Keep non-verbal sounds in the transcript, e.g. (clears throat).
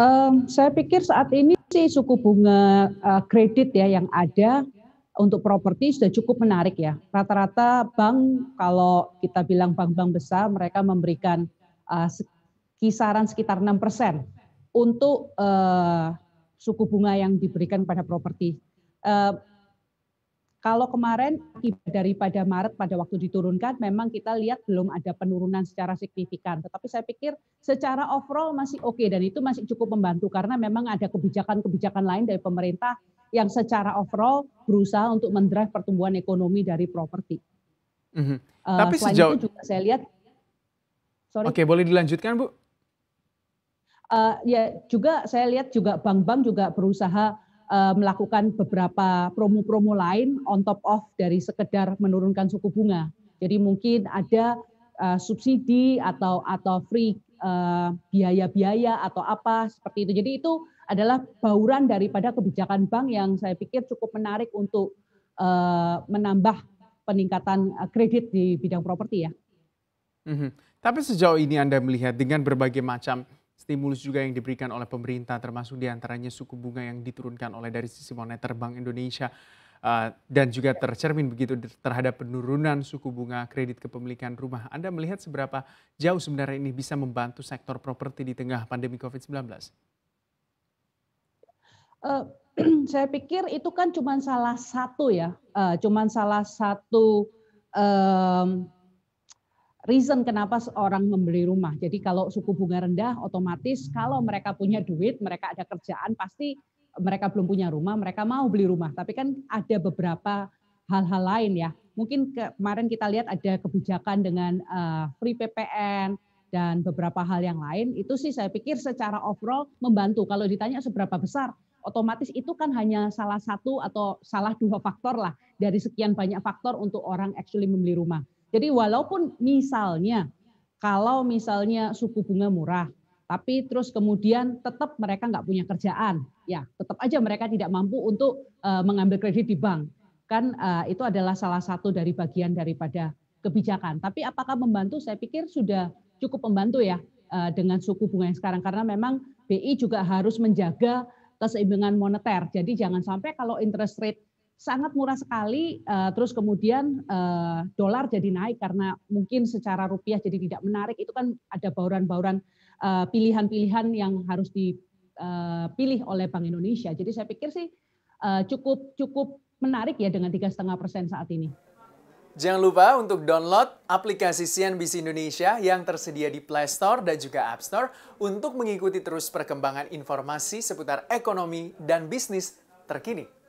Um, saya pikir saat ini sih suku bunga uh, kredit ya yang ada untuk properti sudah cukup menarik ya. Rata-rata bank kalau kita bilang bank-bank besar mereka memberikan uh, kisaran sekitar 6% untuk uh, suku bunga yang diberikan pada properti. Uh, kalau kemarin daripada Maret pada waktu diturunkan, memang kita lihat belum ada penurunan secara signifikan. Tetapi saya pikir secara overall masih oke okay, dan itu masih cukup membantu karena memang ada kebijakan-kebijakan lain dari pemerintah yang secara overall berusaha untuk mendrive pertumbuhan ekonomi dari properti. Mm -hmm. uh, Tapi sejauh itu juga saya lihat. Oke, okay, boleh dilanjutkan Bu? Uh, ya juga saya lihat juga bank-bank juga berusaha Eh, melakukan beberapa promo-promo lain on top of dari sekedar menurunkan suku bunga. Jadi mungkin ada eh, subsidi atau atau free eh, biaya-biaya atau apa seperti itu. Jadi itu adalah bauran daripada kebijakan bank yang saya pikir cukup menarik untuk menambah peningkatan kredit di bidang properti ya. Mm -hmm. Tapi sejauh ini Anda melihat dengan berbagai macam Stimulus juga yang diberikan oleh pemerintah termasuk diantaranya suku bunga yang diturunkan oleh dari sisi moneter Bank Indonesia uh, dan juga tercermin begitu terhadap penurunan suku bunga kredit kepemilikan rumah. Anda melihat seberapa jauh sebenarnya ini bisa membantu sektor properti di tengah pandemi COVID-19? Uh, eh, (clears throat) saya pikir itu kan cuma salah satu ya, uh, eh, cuma salah satu um, reason kenapa seorang membeli rumah. Jadi kalau suku bunga rendah otomatis kalau mereka punya duit, mereka ada kerjaan pasti mereka belum punya rumah, mereka mau beli rumah. Tapi kan ada beberapa hal-hal lain ya. Mungkin kemarin kita lihat ada kebijakan dengan eh, free PPN dan beberapa hal yang lain. Itu sih saya pikir secara overall membantu. Kalau ditanya seberapa besar, otomatis itu kan hanya salah satu atau salah dua faktor lah dari sekian banyak faktor untuk orang actually membeli rumah. Jadi walaupun misalnya kalau misalnya suku bunga murah, tapi terus kemudian tetap mereka nggak punya kerjaan, ya tetap aja mereka tidak mampu untuk uh, mengambil kredit di bank. Kan uh, itu adalah salah satu dari bagian daripada kebijakan. Tapi apakah membantu? Saya pikir sudah cukup membantu ya uh, dengan suku bunga yang sekarang karena memang BI juga harus menjaga keseimbangan moneter. Jadi jangan sampai kalau interest rate sangat murah sekali eh, terus kemudian eh, dolar jadi naik karena mungkin secara rupiah jadi tidak menarik itu kan ada bauran-bauran eh, pilihan-pilihan yang harus dipilih oleh Bank Indonesia jadi saya pikir sih cukup cukup menarik ya dengan tiga setengah persen saat ini. Jangan lupa untuk download aplikasi CNBC Indonesia yang tersedia di Play Store dan juga App Store untuk mengikuti terus perkembangan informasi seputar ekonomi dan bisnis terkini.